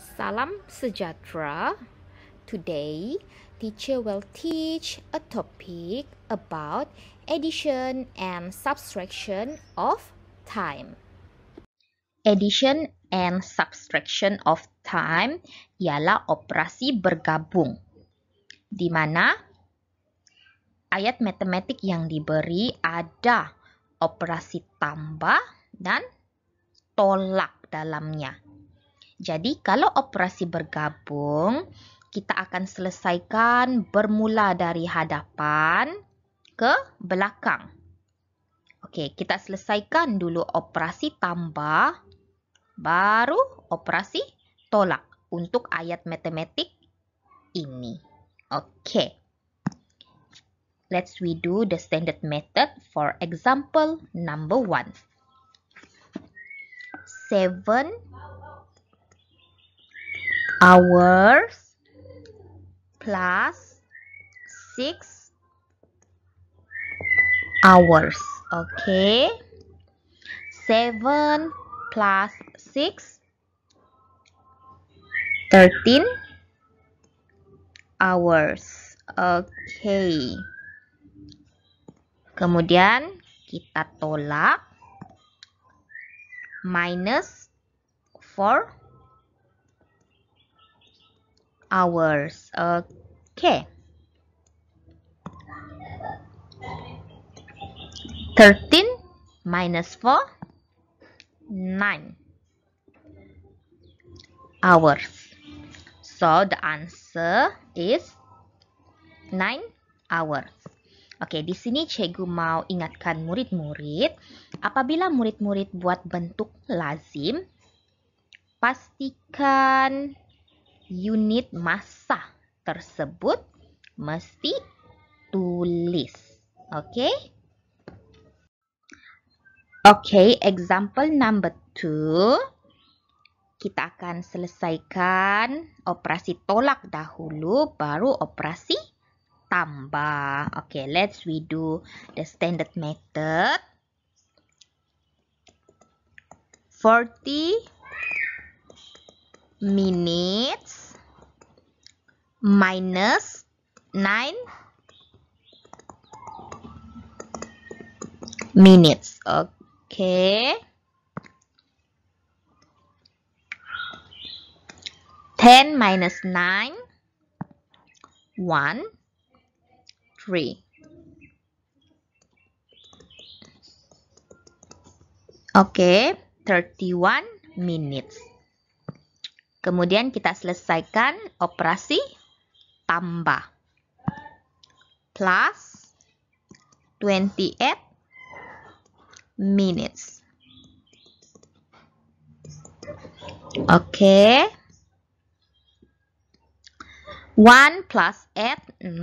Salam sejahtera. Today, teacher will teach a topic about addition and subtraction of time. Addition and subtraction of time ialah operasi bergabung di mana ayat matematik yang diberi ada operasi tambah dan tolak dalamnya. Jadi kalau operasi bergabung, kita akan selesaikan bermula dari hadapan ke belakang. Okey, kita selesaikan dulu operasi tambah, baru operasi tolak untuk ayat matematik ini. Okey. Let's we do the standard method for example number one, seven hours plus six hours. Okay. Seven plus six. Thirteen hours. Okay. Kemudian kita tolak minus four hours. Okay. Thirteen minus four, nine hours so the answer is nine hours Oke, di sini Cegu mau ingatkan murid-murid, apabila murid-murid buat bentuk lazim, pastikan unit masa tersebut mesti tulis. Oke? Okay? Oke, okay, example number two. Kita akan selesaikan operasi tolak dahulu, baru operasi tambah. Oke, okay, let's we do the standard method. 40 minutes minus 9 minutes. Oke. Okay. Ten minus nine, one, three. Oke, okay, 31 minutes. Kemudian kita selesaikan operasi tambah plus 28 minutes. Okay. 1 plus 8, 9.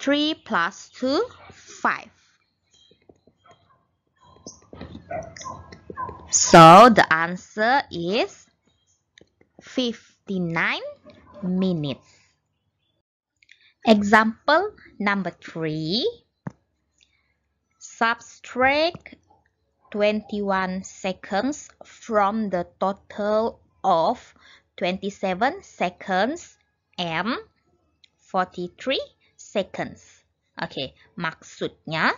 3 plus 2, 5. So the answer is 59 minutes. Example number three. Subtract 21 seconds from the total of 27 seconds and 43 seconds. Oke, okay, maksudnya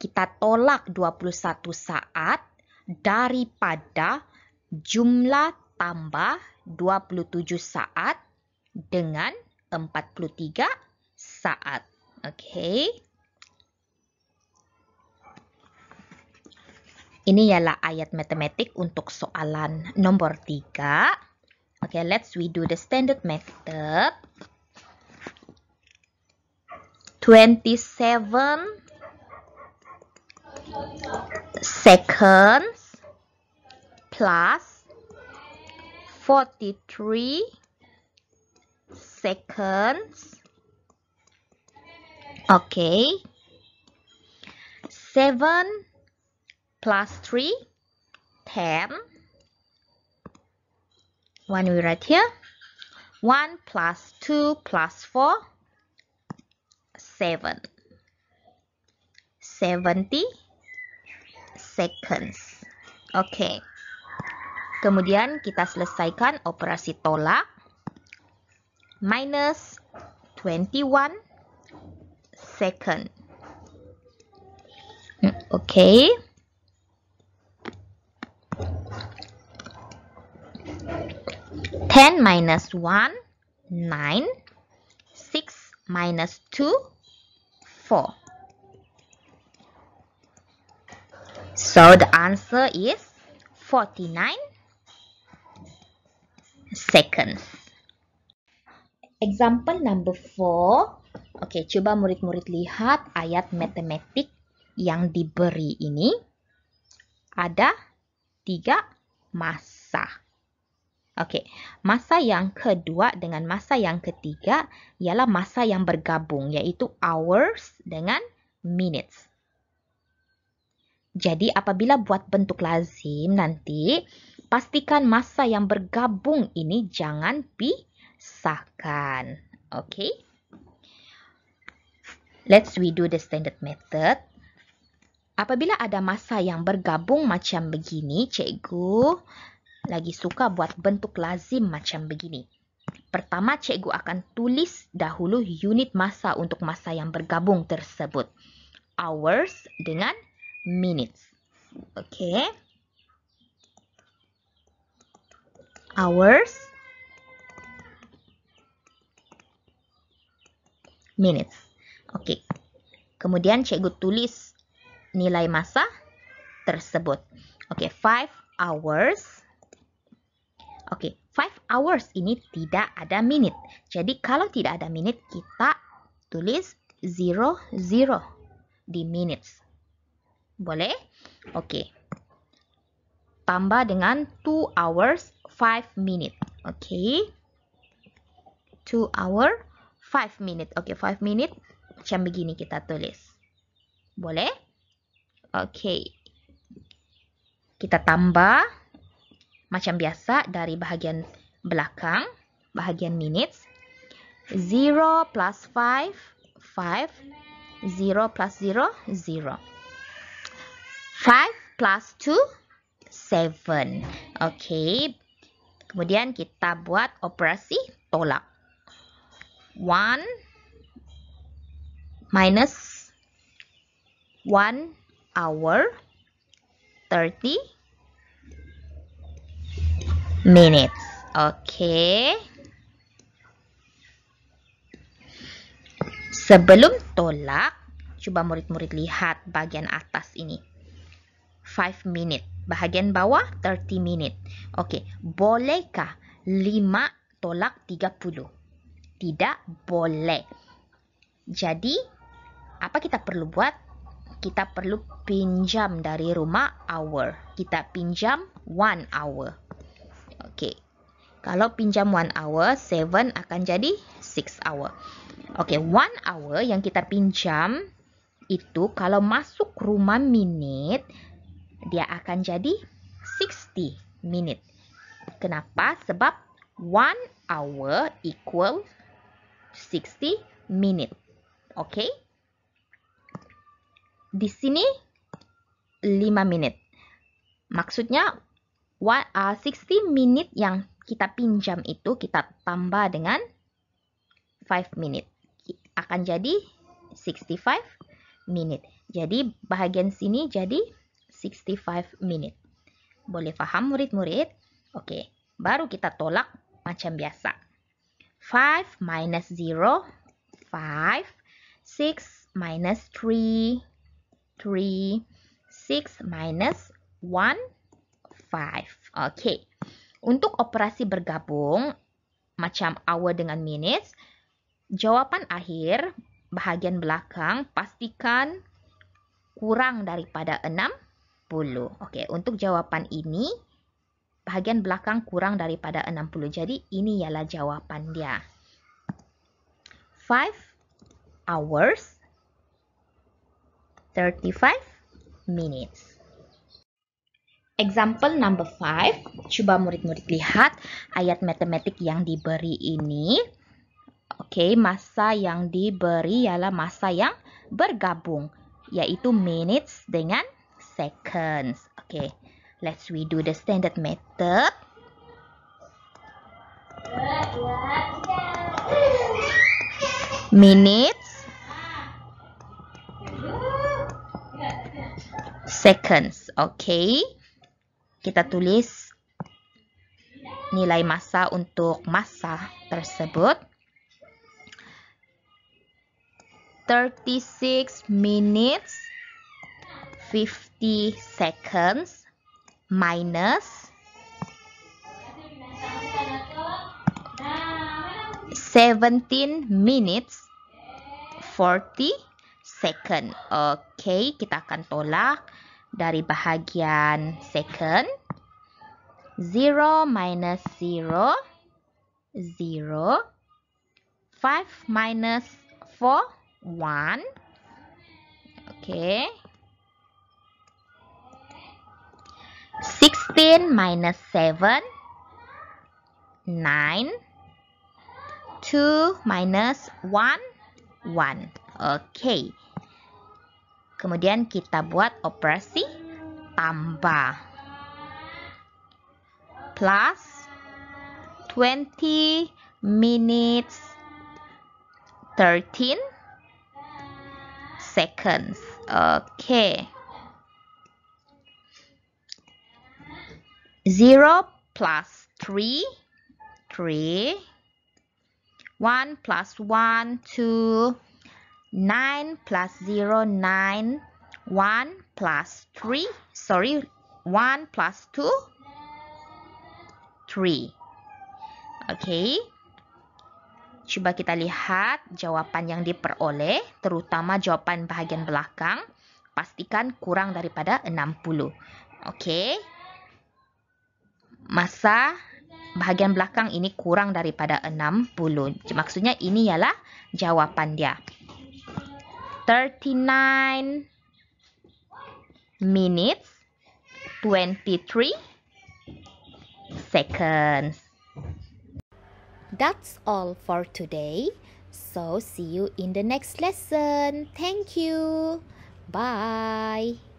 kita tolak 21 saat daripada jumlah tambah 27 saat dengan 43 saat. Oke. Okay. Ini ialah ayat matematik untuk soalan nomor 3. Oke, okay, let's we do the standard method. 27 seconds plus 43 seconds. Okay. 7 plus 3, 10. 1 we write here. 1 plus 2 plus 4, 7. 70 seconds. Okay. Kemudian kita selesaikan operasi tolak minus 21 second. Oke. Hmm, okay. Ten minus one, nine. Six minus two, four. So the answer is forty nine. seconds. Example number four. Okey, cuba murid-murid lihat ayat matematik yang diberi ini. Ada tiga masa. Okey, masa yang kedua dengan masa yang ketiga ialah masa yang bergabung iaitu hours dengan minutes. Jadi apabila buat bentuk lazim nanti, uh, pastikan masa yang bergabung ini jangan pisahkan. Oke. Okay? Let's redo the standard method. Apabila ada masa yang bergabung macam begini, cikgu lagi suka buat bentuk lazim macam begini. Pertama, cikgu akan tulis dahulu unit masa untuk masa yang bergabung tersebut. Hours dengan minutes. Oke. Okay. hours, minutes. Oke. Okay. Kemudian cikgu tulis nilai masa tersebut. Oke, okay, 5 hours. Oke, okay, 5 hours ini tidak ada menit. Jadi kalau tidak ada menit kita tulis zero zero di minutes. Boleh? Oke. Okay. Tambah dengan two hours Five minute. Okay. Two hour five minute. Okay, Five minute macam begini kita tulis. Boleh? Okay. Kita tambah macam biasa dari bahagian belakang, bahagian minutes. Zero plus five, five. Zero plus zero, zero. Five plus two, seven. Okay, Kemudian kita buat operasi tolak. 1 minus 1 hour 30 minutes. Oke. Okay. Sebelum tolak, coba murid-murid lihat bagian atas ini. 5 minutes. bahagian bawah 30 minit. Okey, bolehkah 5 tolak 30? Tidak boleh. Jadi, apa kita perlu buat? Kita perlu pinjam dari rumah hour. Kita pinjam 1 hour. Okey. Kalau pinjam 1 hour, 7 akan jadi 6 hour. Okey, 1 hour yang kita pinjam itu kalau masuk rumah minit dia akan jadi 60 minit. Kenapa? Sebab 1 hour equal 60 minit. Oke? Di sini 5 menit. Maksudnya what, are 60 menit yang kita pinjam itu kita tambah dengan 5 menit. Akan jadi 65 menit. Jadi bahagian sini jadi 65 minit. Boleh faham murid-murid? Okey, baru kita tolak macam biasa. 5 minus 0, 5. 6 minus 3, 3. 6 minus 1, 5. Okey, untuk operasi bergabung macam hour dengan minutes, jawapan akhir bahagian belakang pastikan kurang daripada 6. Oke, untuk jawaban ini bagian belakang kurang daripada 60. Jadi ini ialah jawaban dia. 5 hours 35 minutes. Example number 5. Coba murid-murid lihat ayat matematik yang diberi ini. Oke, okay, masa yang diberi ialah masa yang bergabung, yaitu minutes dengan seconds. Okay, let's we do the standard method. Minutes. Seconds. Okay. Kita tulis nilai masa untuk masa tersebut. 36 minutes 50 seconds minus 17 minutes 40 second. Oke, kita akan tolak dari bahagian second. 0 minus 0 0 5 minus 4 1 Oke. 16 minus 7 9 2 minus 1 1 Oke okay. Kemudian kita buat operasi tambah Plus 20 minutes 13 seconds Oke okay. 0 plus 3, 3. 1 plus 1, 2. 9 plus 0, 9. 1 plus 3, sorry, 1 plus 2, 3. Okay. Cuba kita lihat jawapan yang diperoleh, terutama jawapan bahagian belakang. Pastikan kurang daripada 60. Okay. Okay. masa bahagian belakang ini kurang daripada 60. Maksudnya ini ialah jawapan dia. 39 minutes 23 seconds. That's all for today. So see you in the next lesson. Thank you. Bye.